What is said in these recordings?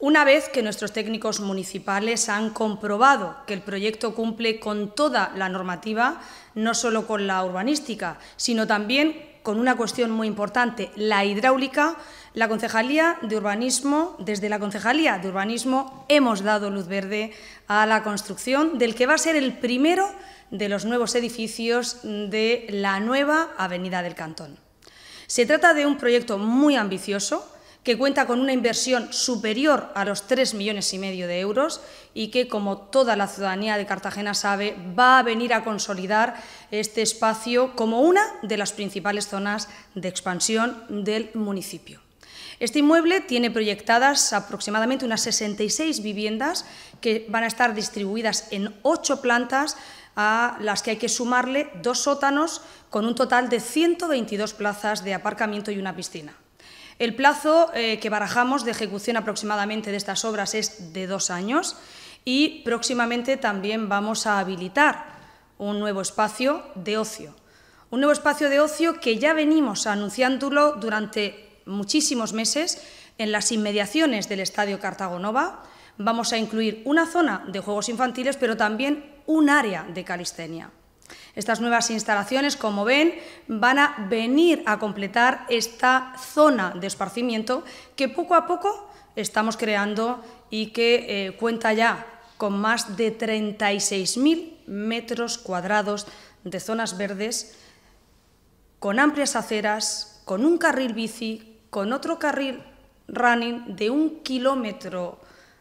Una vez que nuestros técnicos municipales han comprobado que el proyecto cumple con toda la normativa, no solo con la urbanística, sino también con una cuestión muy importante, la hidráulica, la Concejalía de Urbanismo, desde la Concejalía de Urbanismo hemos dado luz verde a la construcción del que va a ser el primero de los nuevos edificios de la nueva Avenida del Cantón. Se trata de un proyecto muy ambicioso, que cuenta con una inversión superior a los 3 millones y medio de euros y que, como toda la ciudadanía de Cartagena sabe, va a venir a consolidar este espacio como una de las principales zonas de expansión del municipio. Este inmueble tiene proyectadas aproximadamente unas 66 viviendas que van a estar distribuidas en ocho plantas a las que hay que sumarle dos sótanos con un total de 122 plazas de aparcamiento y una piscina. El plazo eh, que barajamos de ejecución aproximadamente de estas obras es de dos años y próximamente también vamos a habilitar un nuevo espacio de ocio. Un nuevo espacio de ocio que ya venimos anunciándolo durante muchísimos meses en las inmediaciones del Estadio Cartagonova. Vamos a incluir una zona de juegos infantiles, pero también un área de calistenia. Estas nuevas instalaciones, como ven, van a venir a completar esta zona de esparcimiento que poco a poco estamos creando y que eh, cuenta ya con más de 36.000 metros cuadrados de zonas verdes, con amplias aceras, con un carril bici, con otro carril running de un kilómetro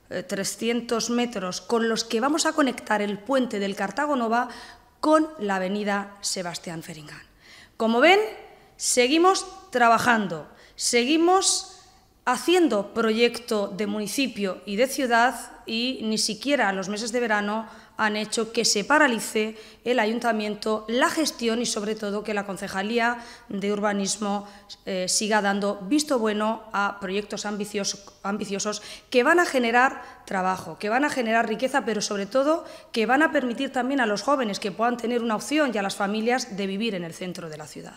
300 eh, metros con los que vamos a conectar el puente del Cartago Nova con la avenida Sebastián Feringán. Como ven, seguimos trabajando, seguimos haciendo proyecto de municipio y de ciudad y ni siquiera los meses de verano han hecho que se paralice el ayuntamiento, la gestión y sobre todo que la Concejalía de Urbanismo eh, siga dando visto bueno a proyectos ambiciosos que van a generar trabajo, que van a generar riqueza, pero sobre todo que van a permitir también a los jóvenes que puedan tener una opción y a las familias de vivir en el centro de la ciudad.